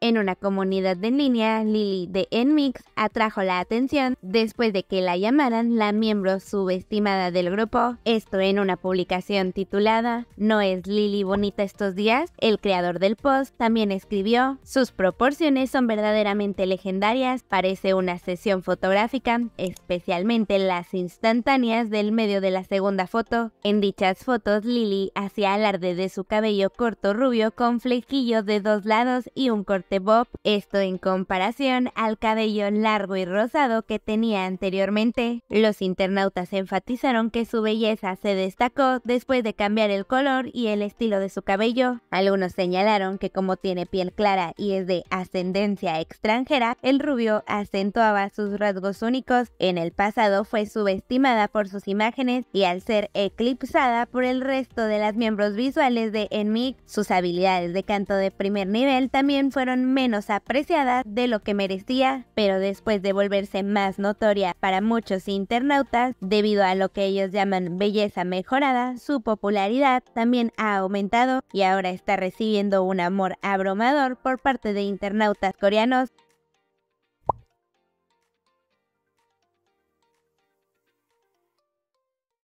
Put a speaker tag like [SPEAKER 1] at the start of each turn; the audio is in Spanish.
[SPEAKER 1] En una comunidad en línea, Lily de Nmix atrajo la atención después de que la llamaran la miembro subestimada del grupo. Esto en una publicación titulada ¿No es Lily bonita estos días? El creador del post también escribió, sus proporciones son verdaderamente legendarias, parece una sesión fotográfica, especialmente las instantáneas del medio de la segunda foto. En dichas fotos, Lily hacía alarde de su cabello corto rubio con flequillo de dos lados y un corto bob, esto en comparación al cabello largo y rosado que tenía anteriormente. Los internautas enfatizaron que su belleza se destacó después de cambiar el color y el estilo de su cabello. Algunos señalaron que como tiene piel clara y es de ascendencia extranjera, el rubio acentuaba sus rasgos únicos. En el pasado fue subestimada por sus imágenes y al ser eclipsada por el resto de las miembros visuales de Enmig, sus habilidades de canto de primer nivel también fueron menos apreciada de lo que merecía, pero después de volverse más notoria para muchos internautas, debido a lo que ellos llaman belleza mejorada, su popularidad también ha aumentado y ahora está recibiendo un amor abrumador por parte de internautas coreanos